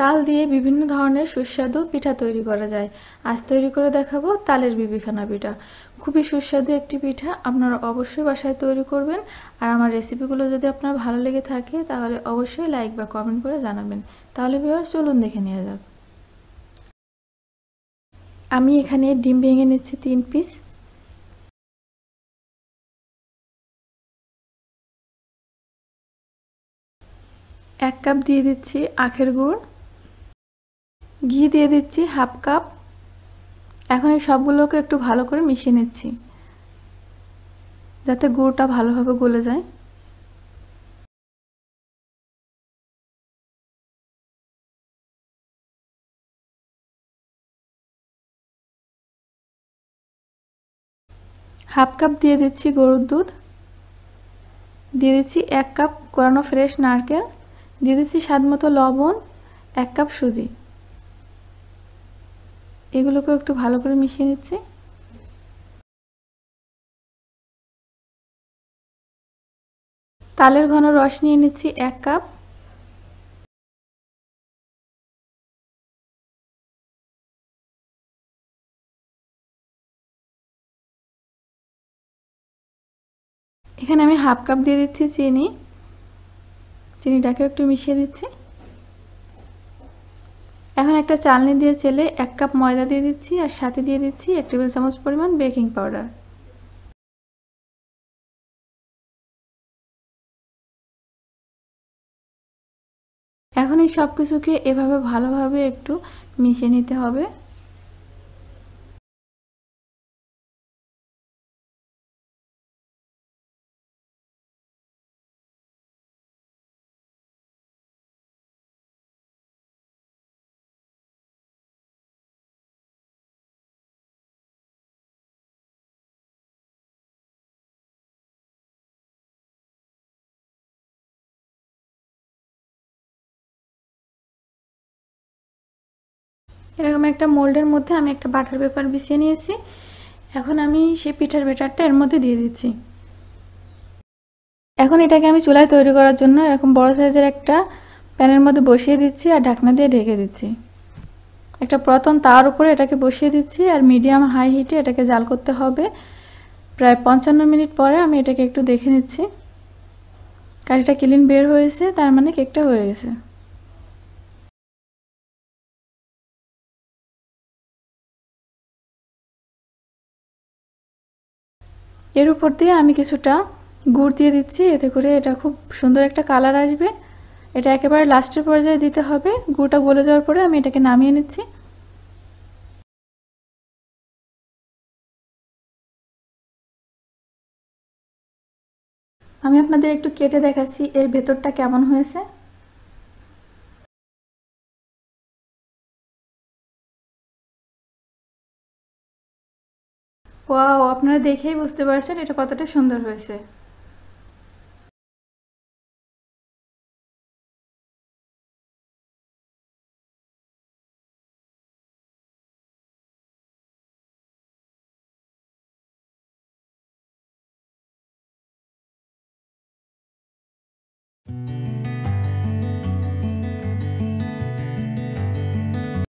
তাল দিয়ে বিভিন্ন ধরনের সুস্বাদু পিঠা তৈরি করা যায় আজ তৈরি করে দেখাবো তালের বিবিখানা পিঠা খুবই সুস্বাদু একটি পিঠা আপনারা অবশ্যই বাসায় তৈরি করবেন আর আমার রেসিপিগুলো যদি আপনার ভালো লেগে থাকে তাহলে অবশ্যই লাইক বা কমেন্ট করে জানাবেন তাহলে বিবার চলুন দেখে নেওয়া যাক আমি এখানে ডিম ভেঙে নিচ্ছি তিন পিস এক কাপ দিয়ে দিচ্ছি আখের গুড় ঘি দিয়ে দিচ্ছি হাফ কাপ এখন এই সবগুলোকে একটু ভালো করে মিশিয়ে নিচ্ছি যাতে গুড়টা ভালোভাবে গলে যায় হাফ কাপ দিয়ে দিচ্ছি গরুর দুধ দিয়ে দিচ্ছি এক কাপ কোরানো ফ্রেশ নারকেল দিয়ে দিচ্ছি স্বাদ মতো লবণ এক কাপ সুজি এগুলোকেও একটু ভালো করে মিশিয়ে নিচ্ছি তালের ঘন রস নিয়ে নিচ্ছি এক কাপ এখানে আমি হাফ কাপ দিয়ে দিচ্ছি চিনি চিনিটাকে একটু মিশিয়ে দিচ্ছি এখন একটা চালনি দিয়ে চেলে এক কাপ ময়দা দিয়ে দিচ্ছি আর সাথে দিয়ে দিচ্ছি এক টেবিল চামচ পরিমাণ বেকিং পাউডার এখন এই সব কিছুকে এভাবে ভালোভাবে একটু মিশিয়ে নিতে হবে এরকম একটা মোল্ডের মধ্যে আমি একটা বাটার পেপার বিছিয়ে নিয়েছি এখন আমি সেই পিঠার বেটারটা এর মধ্যে দিয়ে দিচ্ছি এখন এটাকে আমি চুলায় তৈরি করার জন্য এরকম বড় সাইজের একটা প্যানের মধ্যে বসিয়ে দিচ্ছি আর ঢাকনা দিয়ে ঢেকে দিচ্ছি একটা পুরাতন তার উপরে এটাকে বসিয়ে দিচ্ছি আর মিডিয়াম হাই হিটে এটাকে জাল করতে হবে প্রায় পঞ্চান্ন মিনিট পরে আমি এটাকে একটু দেখে নিচ্ছি কাঠিটা ক্লিন বের হয়েছে তার মানে কেকটা হয়ে গেছে এর উপর দিয়ে আমি কিছুটা গুড় দিয়ে দিচ্ছি এতে করে এটা খুব সুন্দর একটা কালার আসবে এটা একেবারে লাস্টের পর্যায়ে দিতে হবে গুড়টা গলে যাওয়ার পরে আমি এটাকে নামিয়ে নিচ্ছি আমি আপনাদের একটু কেটে দেখাচ্ছি এর ভেতরটা কেমন হয়েছে ওয়াও আপনারা দেখেই বুঝতে পারছেন এটা কতটা সুন্দর হয়েছে